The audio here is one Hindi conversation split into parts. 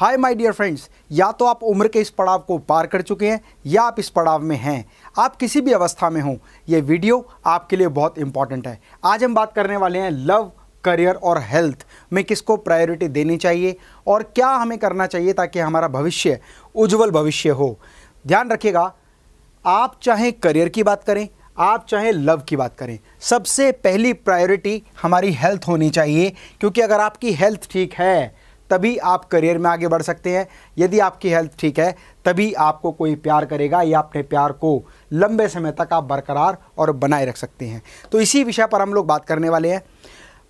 हाय माय डियर फ्रेंड्स या तो आप उम्र के इस पड़ाव को पार कर चुके हैं या आप इस पड़ाव में हैं आप किसी भी अवस्था में हों ये वीडियो आपके लिए बहुत इंपॉर्टेंट है आज हम बात करने वाले हैं लव करियर और हेल्थ में किसको प्रायोरिटी देनी चाहिए और क्या हमें करना चाहिए ताकि हमारा भविष्य उज्जवल भविष्य हो ध्यान रखिएगा आप चाहे करियर की बात करें आप चाहे लव की बात करें सबसे पहली प्रायोरिटी हमारी हेल्थ होनी चाहिए क्योंकि अगर आपकी हेल्थ ठीक है तभी आप करियर में आगे बढ़ सकते हैं यदि आपकी हेल्थ ठीक है तभी आपको कोई प्यार करेगा या अपने प्यार को लंबे समय तक आप बरकरार और बनाए रख सकते हैं तो इसी विषय पर हम लोग बात करने वाले हैं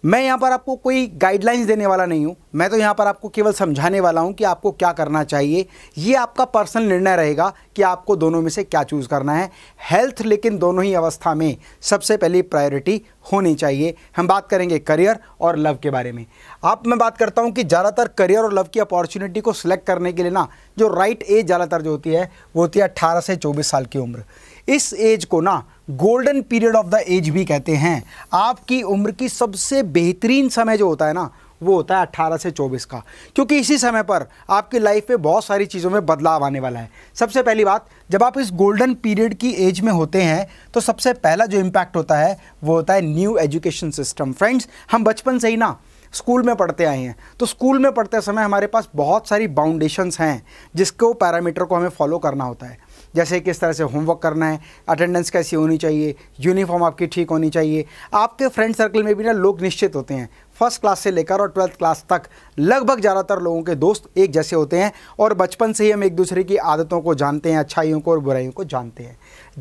मैं यहाँ पर आपको कोई गाइडलाइंस देने वाला नहीं हूँ मैं तो यहाँ पर आपको केवल समझाने वाला हूँ कि आपको क्या करना चाहिए ये आपका पर्सनल निर्णय रहेगा कि आपको दोनों में से क्या चूज़ करना है हेल्थ लेकिन दोनों ही अवस्था में सबसे पहली प्रायोरिटी होनी चाहिए हम बात करेंगे करियर और लव के बारे में आप मैं बात करता हूँ कि ज़्यादातर करियर और लव की अपॉर्चुनिटी को सिलेक्ट करने के लिए ना जो राइट एज ज़्यादातर जो होती है वो होती है अट्ठारह से चौबीस साल की उम्र इस एज को ना golden period of the age भी कहते हैं आपकी उम्र की सबसे बेहतरीन समय जो होता है ना वो होता है 18 से 24 का क्योंकि इसी समय पर आपकी लाइफ में बहुत सारी चीज़ों में बदलाव आने वाला है सबसे पहली बात जब आप इस गोल्डन पीरियड की एज में होते हैं तो सबसे पहला जो इम्पैक्ट होता है वो होता है न्यू एजुकेशन सिस्टम फ्रेंड्स हम बचपन से ही ना स्कूल में पढ़ते आए हैं तो स्कूल में पढ़ते समय हमारे पास बहुत सारी बाउंडेशंस हैं जिसको पैरामीटर को हमें फॉलो करना होता है जैसे किस तरह से होमवर्क करना है अटेंडेंस कैसी होनी चाहिए यूनिफॉर्म आपकी ठीक होनी चाहिए आपके फ्रेंड सर्कल में भी ना लोग निश्चित होते हैं फर्स्ट क्लास से लेकर और ट्वेल्थ क्लास तक लगभग ज़्यादातर लोगों के दोस्त एक जैसे होते हैं और बचपन से ही हम एक दूसरे की आदतों को जानते हैं अच्छाइयों को और बुराइयों को जानते हैं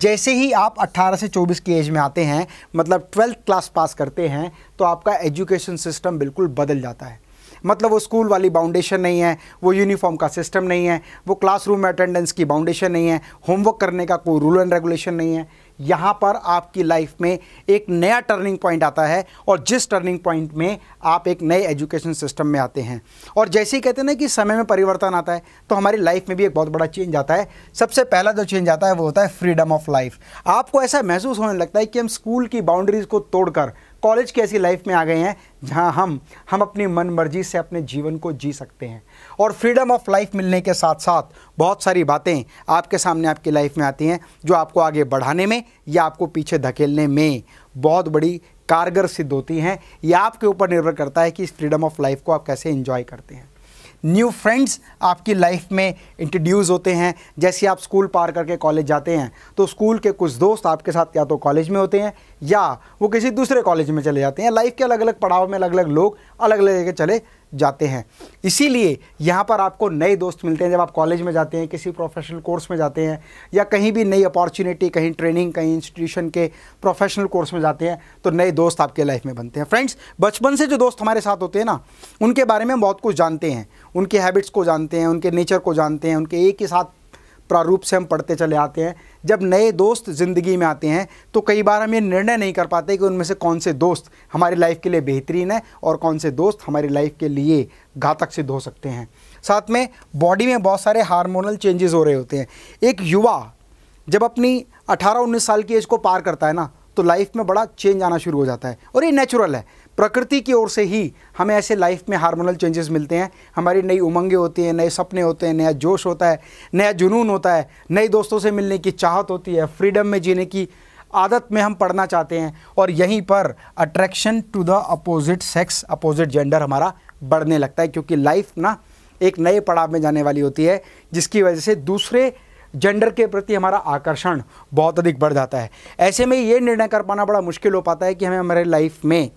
जैसे ही आप 18 से 24 की एज में आते हैं मतलब ट्वेल्थ क्लास पास करते हैं तो आपका एजुकेशन सिस्टम बिल्कुल बदल जाता है मतलब वो स्कूल वाली बाउंडेशन नहीं है वो यूनिफॉर्म का सिस्टम नहीं है वो क्लासरूम अटेंडेंस की बाउंडेशन नहीं है होमवर्क करने का कोई रूल एंड रेगुलेशन नहीं है यहाँ पर आपकी लाइफ में एक नया टर्निंग पॉइंट आता है और जिस टर्निंग पॉइंट में आप एक नए एजुकेशन सिस्टम में आते हैं और जैसे ही कहते हैं ना कि समय में परिवर्तन आता है तो हमारी लाइफ में भी एक बहुत बड़ा चेंज आता है सबसे पहला जो चेंज आता है वो होता है फ्रीडम ऑफ लाइफ आपको ऐसा महसूस होने लगता है कि हम स्कूल की बाउंड्रीज़ को तोड़कर कॉलेज की ऐसी लाइफ में आ गए हैं जहां हम हम अपनी मन मर्जी से अपने जीवन को जी सकते हैं और फ्रीडम ऑफ लाइफ मिलने के साथ साथ बहुत सारी बातें आपके सामने आपकी लाइफ में आती हैं जो आपको आगे बढ़ाने में या आपको पीछे धकेलने में बहुत बड़ी कारगर सिद्ध होती हैं या आपके ऊपर निर्भर करता है कि इस फ्रीडम ऑफ लाइफ को आप कैसे इन्जॉय करते हैं न्यू फ्रेंड्स आपकी लाइफ में इंट्रोड्यूस होते हैं जैसे आप स्कूल पार करके कॉलेज जाते हैं तो स्कूल के कुछ दोस्त आपके साथ या तो कॉलेज में होते हैं या वो किसी दूसरे कॉलेज में चले जाते हैं लाइफ के अलग अलग पड़ाव में अलग अलग लोग अलग अलग जगह चले जाते हैं इसीलिए यहाँ पर आपको नए दोस्त मिलते हैं जब आप कॉलेज में जाते हैं किसी प्रोफेशनल कोर्स में जाते हैं या कहीं भी नई अपॉर्चुनिटी कहीं ट्रेनिंग कहीं इंस्टीट्यूशन के प्रोफेशनल कोर्स में जाते हैं तो नए दोस्त आपके लाइफ में बनते हैं फ्रेंड्स बचपन से जो दोस्त हमारे साथ होते हैं ना उनके बारे में बहुत कुछ जानते हैं उनके हैबिट्स को जानते हैं उनके नेचर को जानते हैं उनके एक ही साथ प्रारूप से हम पढ़ते चले आते हैं जब नए दोस्त ज़िंदगी में आते हैं तो कई बार हम ये निर्णय नहीं कर पाते कि उनमें से कौन से दोस्त हमारी लाइफ के लिए बेहतरीन है और कौन से दोस्त हमारी लाइफ के लिए घातक सिद्ध हो सकते हैं साथ में बॉडी में बहुत सारे हार्मोनल चेंजेस हो रहे होते हैं एक युवा जब अपनी 18-19 साल की एज को पार करता है ना तो लाइफ में बड़ा चेंज आना शुरू हो जाता है और ये नेचुरल है प्रकृति की ओर से ही हमें ऐसे लाइफ में हार्मोनल चेंजेस मिलते हैं हमारी नई उमंगें होती हैं नए सपने होते हैं नया जोश होता है नया जुनून होता है नए दोस्तों से मिलने की चाहत होती है फ्रीडम में जीने की आदत में हम पढ़ना चाहते हैं और यहीं पर attraction to the opposite sex opposite gender हमारा बढ़ने लगता है क्योंकि लाइफ ना एक नए पड़ाव में जाने वाली होती है जिसकी वजह से दूसरे जेंडर के प्रति हमारा आकर्षण बहुत अधिक बढ़ जाता है ऐसे में ये निर्णय कर पाना बड़ा मुश्किल हो पाता है कि हमें हमारे लाइफ में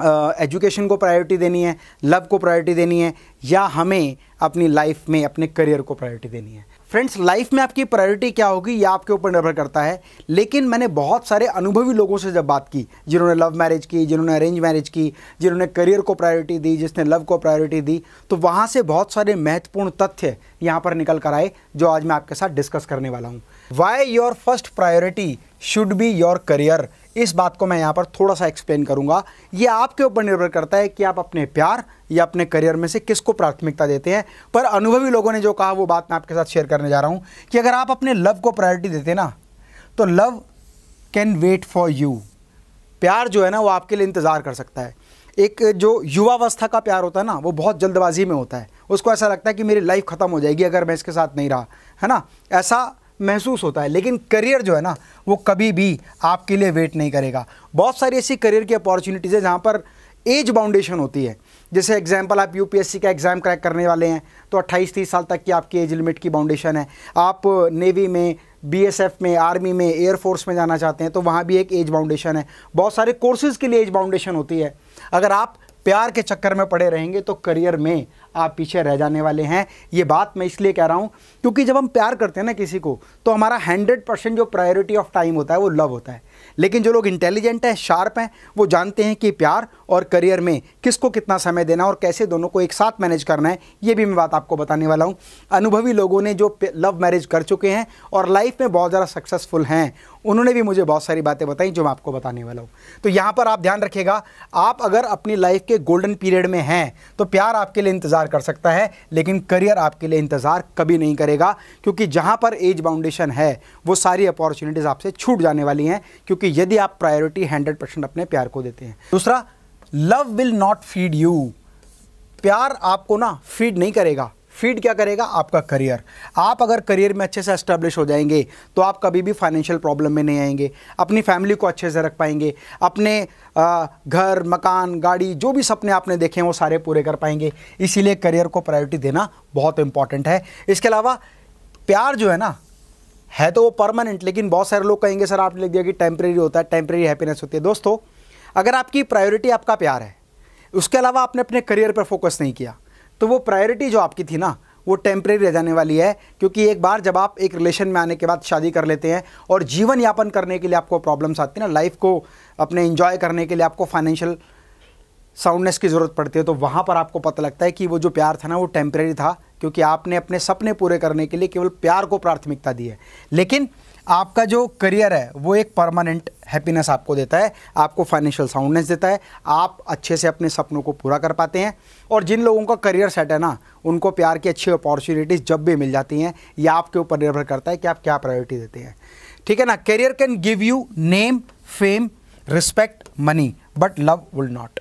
एजुकेशन uh, को प्रायोरिटी देनी है लव को प्रायोरिटी देनी है या हमें अपनी लाइफ में अपने करियर को प्रायोरिटी देनी है फ्रेंड्स लाइफ में आपकी प्रायोरिटी क्या होगी ये आपके ऊपर निर्भर करता है लेकिन मैंने बहुत सारे अनुभवी लोगों से जब बात की जिन्होंने लव मैरिज की जिन्होंने अरेंज मैरिज की जिन्होंने करियर को प्रायोरिटी दी जिसने लव को प्रायोरिटी दी तो वहाँ से बहुत सारे महत्वपूर्ण तथ्य यहाँ पर निकल कर आए जो आज मैं आपके साथ डिस्कस करने वाला हूँ why your first priority should be your career इस बात को मैं यहाँ पर थोड़ा सा एक्सप्लेन करूँगा ये आपके ऊपर निर्भर करता है कि आप अपने प्यार या अपने करियर में से किसको प्राथमिकता देते हैं पर अनुभवी लोगों ने जो कहा वो बात मैं आपके साथ शेयर करने जा रहा हूँ कि अगर आप अपने लव को प्रायोरिटी देते ना तो love can wait for you प्यार जो है ना वो आपके लिए इंतज़ार कर सकता है एक जो युवावस्था का प्यार होता है ना वो बहुत जल्दबाजी में होता है उसको ऐसा लगता है कि मेरी लाइफ ख़त्म हो जाएगी अगर मैं इसके साथ नहीं रहा है ना ऐसा महसूस होता है लेकिन करियर जो है ना वो कभी भी आपके लिए वेट नहीं करेगा बहुत सारी ऐसी करियर की अपॉर्चुनिटीज़ है जहाँ पर एज बाउंडेशन होती है जैसे एग्जाम्पल आप यूपीएससी का एग्ज़ाम क्रैक करने वाले हैं तो 28-30 साल तक की आपकी एज लिमिट की बाउंडेशन है आप नेवी में बीएसएफ में आर्मी में एयरफोर्स में जाना चाहते हैं तो वहाँ भी एक एज बाउंडेशन है बहुत सारे कोर्सेज़ के लिए एज बाउंडेशन होती है अगर आप प्यार के चक्कर में पड़े रहेंगे तो करियर में आप पीछे रह जाने वाले हैं ये बात मैं इसलिए कह रहा हूँ क्योंकि जब हम प्यार करते हैं ना किसी को तो हमारा हंड्रेड परसेंट जो प्रायोरिटी ऑफ टाइम होता है वो लव होता है लेकिन जो लोग इंटेलिजेंट हैं शार्प हैं वो जानते हैं कि प्यार और करियर में किसको कितना समय देना और कैसे दोनों को एक साथ मैनेज करना है ये भी मैं बात आपको बताने वाला हूँ अनुभवी लोगों ने जो लव मैरिज कर चुके हैं और लाइफ में बहुत ज़्यादा सक्सेसफुल हैं उन्होंने भी मुझे बहुत सारी बातें बताई जो मैं आपको बताने वाला हूँ तो यहाँ पर आप ध्यान रखिएगा आप अगर अपनी लाइफ के गोल्डन पीरियड में हैं तो प्यार आपके लिए इंतज़ार इंतज़ार कर सकता है लेकिन करियर आपके लिए इंतज़ार कभी नहीं करेगा क्योंकि जहां पर एज बाउंडेशन है वो सारी अपॉर्चुनिटीज़ आपसे छूट जाने वाली हैं क्योंकि यदि आप प्रायोरिटी हंड्रेड परसेंट अपने प्यार को देते हैं दूसरा love will not feed you प्यार आपको ना फीड नहीं करेगा फीड क्या करेगा आपका करियर आप अगर करियर में अच्छे से एस्टेब्लिश हो जाएंगे तो आप कभी भी फाइनेंशियल प्रॉब्लम में नहीं आएंगे अपनी फैमिली को अच्छे से रख पाएंगे अपने घर मकान गाड़ी जो भी सपने आपने देखे हैं वो सारे पूरे कर पाएंगे इसीलिए करियर को प्रायोरिटी देना बहुत इंपॉर्टेंट है इसके अलावा प्यार जो है ना है तो वो परमानेंट लेकिन बहुत सारे लोग कहेंगे सर आपने लिख दिया कि टेम्प्रेरी होता है टेम्प्रेरी हैप्पीनेस होती है दोस्तों अगर आपकी प्रायोरिटी आपका प्यार है उसके अलावा आपने अपने करियर पर फोकस नहीं किया तो वो प्रायोरिटी जो आपकी थी ना वो टेम्प्रेरी रह जाने वाली है क्योंकि एक बार जब आप एक रिलेशन में आने के बाद शादी कर लेते हैं और जीवन यापन करने के लिए आपको प्रॉब्लम्स आती है ना लाइफ को अपने इन्जॉय करने के लिए आपको फाइनेंशियल साउंडनेस की ज़रूरत पड़ती है तो वहाँ पर आपको पता लगता है कि वो जो प्यार था ना वो टेम्प्रेरी था क्योंकि आपने अपने सपने पूरे करने के लिए केवल प्यार को प्राथमिकता दी है लेकिन आपका जो करियर है वो एक परमानेंट हैप्पीनेस आपको देता है आपको फाइनेंशियल साउंडनेस देता है आप अच्छे से अपने सपनों को पूरा कर पाते हैं और जिन लोगों का करियर सेट है ना उनको प्यार की अच्छी अपॉर्चुनिटीज़ जब भी मिल जाती हैं ये आपके ऊपर निर्भर करता है कि आप क्या प्रायोरिटी देते हैं ठीक है ना career can give you name fame respect money but love will not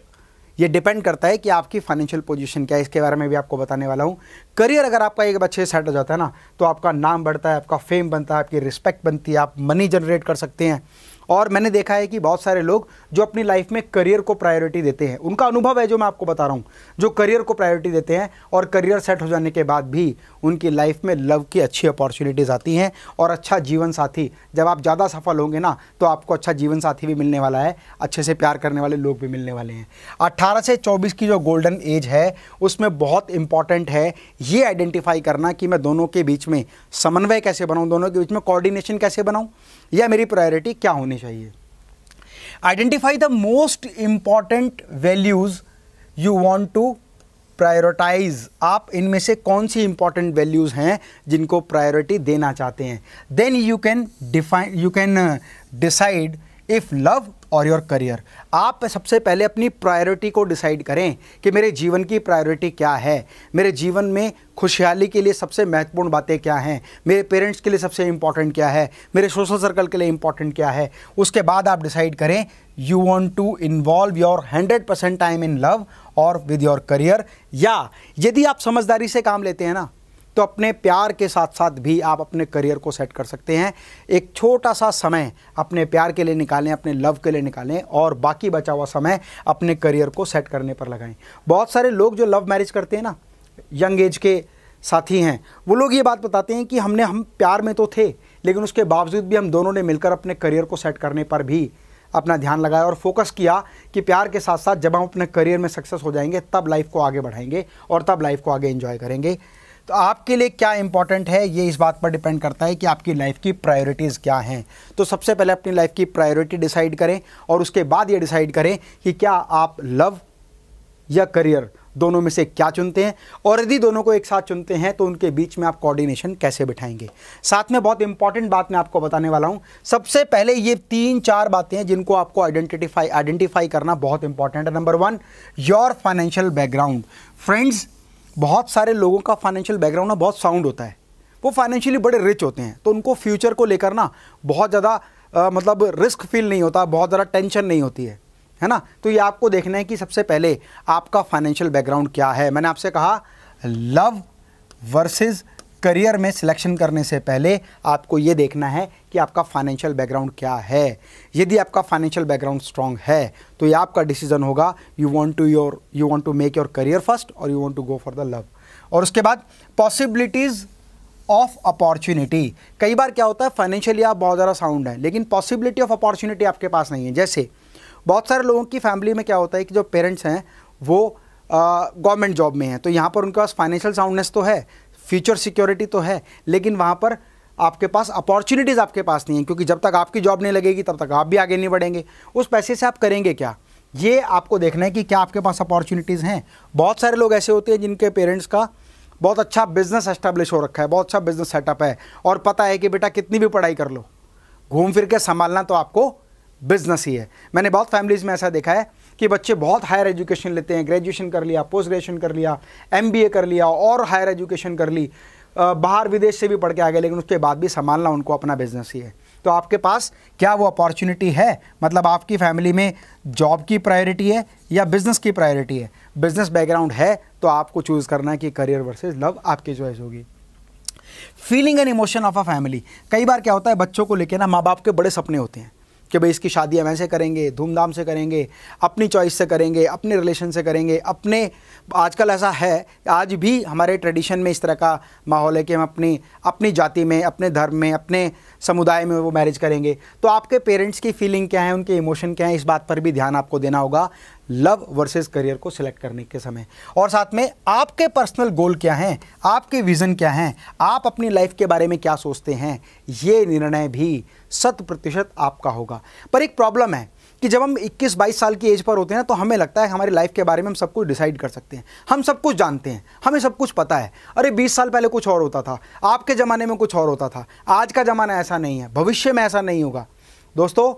ये डिपेंड करता है कि आपकी फाइनेंशियल पोजीशन क्या है इसके बारे में भी आपको बताने वाला हूँ करियर अगर आपका एक अच्छे सेट हो जाता है ना तो आपका नाम बढ़ता है आपका फेम बनता है आपकी रिस्पेक्ट बनती है आप मनी जनरेट कर सकते हैं और मैंने देखा है कि बहुत सारे लोग जो अपनी लाइफ में करियर को प्रायोरिटी देते हैं उनका अनुभव है जो मैं आपको बता रहा हूँ जो करियर को प्रायोरिटी देते हैं और करियर सेट हो जाने के बाद भी उनकी लाइफ में लव की अच्छी अपॉर्चुनिटीज़ आती हैं और अच्छा जीवन साथी जब आप ज़्यादा सफल होंगे ना तो आपको अच्छा जीवन साथी भी मिलने वाला है अच्छे से प्यार करने वाले लोग भी मिलने वाले हैं अट्ठारह से चौबीस की जो गोल्डन एज है उसमें बहुत इंपॉर्टेंट है ये आइडेंटिफाई करना कि मैं दोनों के बीच में समन्वय कैसे बनाऊँ दोनों के बीच में कोऑर्डिनेशन कैसे बनाऊँ या मेरी प्रायोरिटी क्या होनी करनी चाहिए identify the most important values you want to prioritise आप इनमें से कौन सी इंपॉर्टेंट वैल्यूज़ हैं जिनको प्रायोरिटी देना चाहते हैं then you can define you can decide if love और योर करियर आप सबसे पहले अपनी प्रायोरिटी को डिसाइड करें कि मेरे जीवन की प्रायोरिटी क्या है मेरे जीवन में खुशहाली के लिए सबसे महत्वपूर्ण बातें क्या हैं मेरे पेरेंट्स के लिए सबसे इंपॉर्टेंट क्या है मेरे सोशल सर्कल के लिए इंपॉर्टेंट क्या है उसके बाद आप डिसाइड करें you want to involve your hundred percent time in love और विद योर करियर या यदि आप समझदारी से काम लेते हैं ना तो अपने प्यार के साथ साथ भी आप अपने करियर को सेट कर सकते हैं एक छोटा सा समय अपने प्यार के लिए निकालें अपने लव के लिए निकालें और बाकी बचा हुआ समय अपने करियर को सेट करने पर लगाएं बहुत सारे लोग जो लव मैरिज करते हैं ना यंग एज के साथी हैं वो लोग ये बात बताते हैं कि हमने हम प्यार में तो थे लेकिन उसके बावजूद भी हम दोनों ने मिलकर अपने करियर को सेट करने पर भी अपना ध्यान लगाया और फोकस किया कि प्यार के साथ साथ जब हम अपने करियर में सक्सेस हो जाएंगे तब लाइफ को आगे बढ़ाएंगे और तब लाइफ को आगे इन्जॉय करेंगे तो आपके लिए क्या इंपॉर्टेंट है ये इस बात पर डिपेंड करता है कि आपकी लाइफ की प्रायोरिटीज़ क्या हैं तो सबसे पहले अपनी लाइफ की प्रायोरिटी डिसाइड करें और उसके बाद ये डिसाइड करें कि क्या आप लव या करियर दोनों में से क्या चुनते हैं और यदि दोनों को एक साथ चुनते हैं तो उनके बीच में आप कोऑर्डिनेशन कैसे बिठाएंगे साथ में बहुत इंपॉर्टेंट बात मैं आपको बताने वाला हूँ सबसे पहले ये तीन चार बातें हैं जिनको आपको आइडेंटिफाई आइडेंटिफाई करना बहुत इंपॉर्टेंट है number one your financial background friends बहुत सारे लोगों का फाइनेंशियल बैकग्राउंड ना बहुत साउंड होता है वो फाइनेंशियली बड़े रिच होते हैं तो उनको फ्यूचर को लेकर ना बहुत ज़्यादा मतलब रिस्क फील नहीं होता बहुत ज़्यादा टेंशन नहीं होती है है ना तो ये आपको देखना है कि सबसे पहले आपका फाइनेंशियल बैकग्राउंड क्या है मैंने आपसे कहा लव वर्सेज करियर में सिलेक्शन करने से पहले आपको ये देखना है कि आपका फाइनेंशियल बैकग्राउंड क्या है यदि आपका फाइनेंशियल बैकग्राउंड स्ट्रांग है तो ये आपका डिसीजन होगा you want to your you want to make your career first और you want to go for the love और उसके बाद पॉसिबिलिटीज़ ऑफ अपॉर्चुनिटी कई बार क्या होता है फाइनेंशियली आप बहुत ज़्यादा साउंड हैं लेकिन पॉसिबिलिटी ऑफ अपॉर्चुनिटी आपके पास नहीं है जैसे बहुत सारे लोगों की फैमिली में क्या होता है कि जो पेरेंट्स हैं वो गवर्नमेंट जॉब में हैं तो यहाँ पर उनके पास फाइनेंशियल साउंडनेस तो है फ्यूचर सिक्योरिटी तो है लेकिन वहाँ पर आपके पास अपॉर्चुनिटीज़ आपके पास नहीं है क्योंकि जब तक आपकी जॉब नहीं लगेगी तब तक आप भी आगे नहीं बढ़ेंगे उस पैसे से आप करेंगे क्या ये आपको देखना है कि क्या आपके पास अपॉर्चुनिटीज़ हैं बहुत सारे लोग ऐसे होते हैं जिनके पेरेंट्स का बहुत अच्छा बिजनेस एस्टेब्लिश हो रखा है बहुत अच्छा बिजनेस सेटअप है और पता है कि बेटा कितनी भी पढ़ाई कर लो घूम फिर के संभालना तो आपको बिजनेस ही है मैंने बहुत फैमिलीज़ में ऐसा देखा है कि बच्चे बहुत हायर एजुकेशन लेते हैं ग्रेजुएशन कर लिया पोस्ट ग्रेजुएशन कर लिया एम कर लिया और हायर एजुकेशन कर ली बाहर विदेश से भी पढ़ के आ गए लेकिन उसके बाद भी संभालना उनको अपना बिजनेस ही है तो आपके पास क्या वो अपॉर्चुनिटी है मतलब आपकी फैमिली में जॉब की प्रायोरिटी है या बिजनेस की प्रायोरिटी है बिजनेस बैकग्राउंड है तो आपको चूज़ करना है कि करियर वर्सेस लव आपकी चॉइस होगी feeling and emotion of a family कई बार क्या होता है बच्चों को लेके ना माँ बाप के बड़े सपने होते हैं कि भाई इसकी शादी हम ऐसे करेंगे धूमधाम से करेंगे अपनी चॉइस से करेंगे अपने रिलेशन से करेंगे अपने आजकल ऐसा है आज भी हमारे ट्रेडिशन में इस तरह का माहौल है कि हम अपनी अपनी जाति में अपने धर्म में अपने समुदाय में वो मैरिज करेंगे तो आपके पेरेंट्स की फीलिंग क्या है उनके इमोशन क्या है इस बात पर भी ध्यान आपको देना होगा लव वर्सेस करियर को सिलेक्ट करने के समय और साथ में आपके पर्सनल गोल क्या हैं आपके विज़न क्या हैं आप अपनी लाइफ के बारे में क्या सोचते हैं ये निर्णय भी शत प्रतिशत आपका होगा पर एक प्रॉब्लम है कि जब हम 21-22 साल की एज पर होते हैं ना तो हमें लगता है हमारी लाइफ के बारे में हम सब कुछ डिसाइड कर सकते हैं हम सब कुछ जानते हैं हमें सब कुछ पता है अरे 20 साल पहले कुछ और होता था आपके ज़माने में कुछ और होता था आज का ज़माना ऐसा नहीं है भविष्य में ऐसा नहीं होगा दोस्तों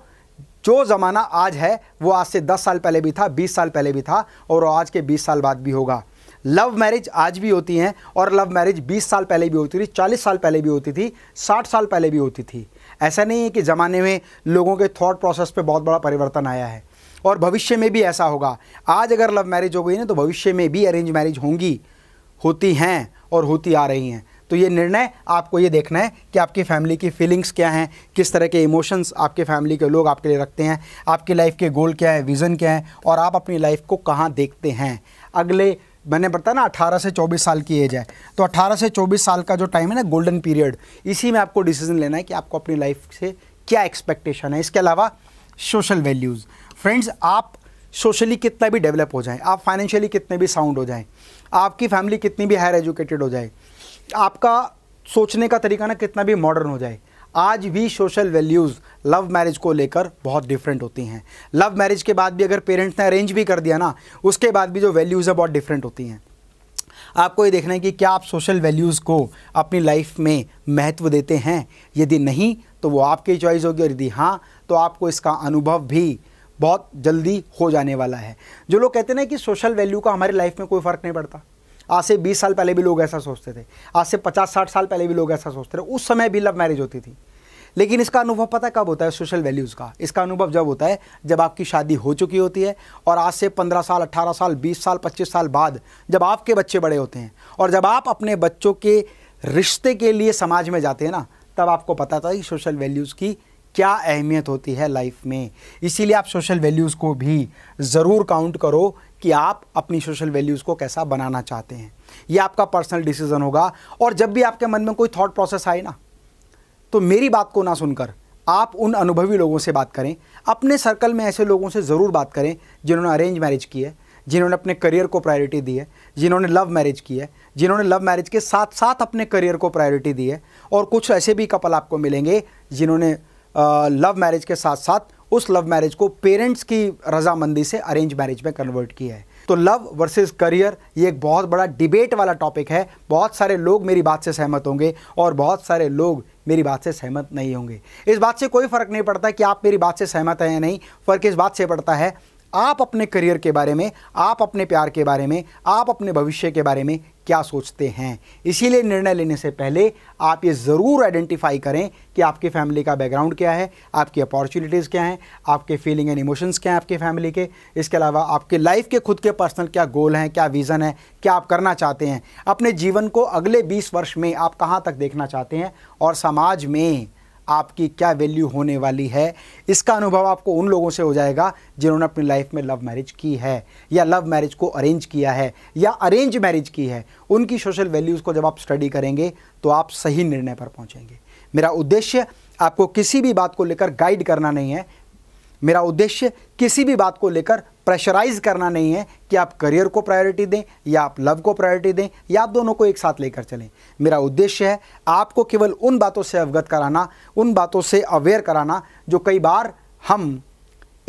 जो ज़माना आज है वो आज से 10 साल पहले भी था 20 साल पहले भी था और आज के 20 साल बाद भी होगा लव मैरिज आज भी होती हैं और लव मैरिज 20 साल पहले भी होती थी 40 साल पहले भी होती थी 60 साल पहले भी होती थी ऐसा नहीं है कि ज़माने में लोगों के थॉट प्रोसेस पे बहुत बड़ा परिवर्तन आया है और भविष्य में भी ऐसा होगा आज अगर लव मैरिज हो गई ना तो भविष्य में भी अरेंज मैरिज होंगी होती हैं और होती आ रही हैं तो ये निर्णय आपको ये देखना है कि आपकी फैमिली की फीलिंग्स क्या हैं किस तरह के इमोशंस आपके फैमिली के लोग आपके लिए रखते हैं आपकी लाइफ के गोल क्या है विज़न क्या है और आप अपनी लाइफ को कहाँ देखते हैं अगले मैंने बताया ना 18 से 24 साल की एज है तो 18 से 24 साल का जो टाइम है ना गोल्डन पीरियड इसी में आपको डिसीजन लेना है कि आपको अपनी लाइफ से क्या एक्सपेक्टेशन है इसके अलावा सोशल वैल्यूज़ फ्रेंड्स आप सोशली कितना भी डेवलप हो जाएं आप फाइनेंशियली कितने भी साउंड हो जाएं आपकी फैमिली कितनी भी हायर एजुकेटेड हो जाए आपका सोचने का तरीका ना कितना भी मॉडर्न हो जाए आज भी सोशल वैल्यूज़ लव मैरिज को लेकर बहुत डिफरेंट होती हैं लव मैरिज के बाद भी अगर पेरेंट्स ने अरेंज भी कर दिया ना उसके बाद भी जो वैल्यूज़ है बहुत डिफरेंट होती हैं आपको ये देखना है कि क्या आप सोशल वैल्यूज़ को अपनी लाइफ में महत्व देते हैं यदि नहीं तो वो आपकी चॉइस होगी और यदि हाँ तो आपको इसका अनुभव भी बहुत जल्दी हो जाने वाला है जो लोग कहते हैं ना कि सोशल वैल्यू का हमारी लाइफ में कोई फ़र्क नहीं पड़ता आज से 20 साल पहले भी लोग ऐसा सोचते थे आज से 50-60 साल पहले भी लोग ऐसा सोचते थे उस समय भी लव मैरिज होती थी लेकिन इसका अनुभव पता कब होता है सोशल वैल्यूज़ का इसका अनुभव जब होता है जब आपकी शादी हो चुकी होती है और आज से 15 साल 18 साल 20 साल 25 साल बाद जब आपके बच्चे बड़े होते हैं और जब आप अपने बच्चों के रिश्ते के लिए समाज में जाते हैं ना तब आपको पता था कि सोशल वैल्यूज़ की क्या अहमियत होती है लाइफ में इसीलिए आप सोशल वैल्यूज़ को भी ज़रूर काउंट करो कि आप अपनी सोशल वैल्यूज़ को कैसा बनाना चाहते हैं ये आपका पर्सनल डिसीजन होगा और जब भी आपके मन में कोई थॉट प्रोसेस आए ना तो मेरी बात को ना सुनकर आप उन अनुभवी लोगों से बात करें अपने सर्कल में ऐसे लोगों से ज़रूर बात करें जिन्होंने अरेंज मैरिज की है जिन्होंने अपने करियर को प्रायोरिटी दी है जिन्होंने लव मैरिज की है जिन्होंने लव मैरिज के साथ साथ अपने करियर को प्रायोरिटी दी है और कुछ ऐसे भी कपल आपको मिलेंगे जिन्होंने लव मैरिज के साथ साथ उस लव मैरिज को पेरेंट्स की रजामंदी से अरेंज मैरिज में कन्वर्ट किया है तो लव वर्सेस करियर ये एक बहुत बड़ा डिबेट वाला टॉपिक है बहुत सारे लोग मेरी बात से सहमत होंगे और बहुत सारे लोग मेरी बात से सहमत नहीं होंगे इस बात से कोई फ़र्क नहीं पड़ता कि आप मेरी बात से सहमत हैं या नहीं फ़र्क इस बात से पड़ता है आप अपने करियर के बारे में आप अपने प्यार के बारे में आप अपने भविष्य के बारे में क्या सोचते हैं इसीलिए निर्णय लेने से पहले आप ये ज़रूर आइडेंटिफाई करें कि आपकी फैमिली का बैकग्राउंड क्या है आपकी अपॉर्चुनिटीज़ क्या हैं आपके फीलिंग एंड इमोशंस क्या हैं आपकी फैमिली के इसके अलावा आपके लाइफ के खुद के पर्सनल क्या गोल हैं क्या विज़न है क्या आप करना चाहते हैं अपने जीवन को अगले बीस वर्ष में आप कहाँ तक देखना चाहते हैं और समाज में आपकी क्या वैल्यू होने वाली है इसका अनुभव आपको उन लोगों से हो जाएगा जिन्होंने अपनी लाइफ में लव मैरिज की है या लव मैरिज को अरेंज किया है या अरेंज मैरिज की है उनकी सोशल वैल्यूज़ को जब आप स्टडी करेंगे तो आप सही निर्णय पर पहुँचेंगे मेरा उद्देश्य आपको किसी भी बात को लेकर गाइड करना नहीं है मेरा उद्देश्य किसी भी बात को लेकर प्रेशराइज करना नहीं है कि आप करियर को प्रायोरिटी दें या आप लव को प्रायोरिटी दें या आप दोनों को एक साथ लेकर चलें मेरा उद्देश्य है आपको केवल उन बातों से अवगत कराना उन बातों से अवेयर कराना जो कई बार हम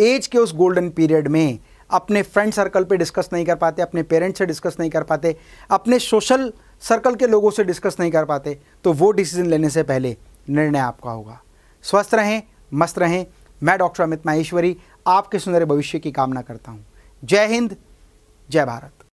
एज के उस गोल्डन पीरियड में अपने फ्रेंड सर्कल पे डिस्कस नहीं कर पाते अपने पेरेंट्स से डिस्कस नहीं कर पाते अपने सोशल सर्कल के लोगों से डिस्कस नहीं कर पाते तो वो डिसीजन लेने से पहले निर्णय आपका होगा स्वस्थ रहें मस्त रहें मैं डॉक्टर अमित माहेश्वरी आपके सुंदर भविष्य की कामना करता हूँ जय हिंद जय भारत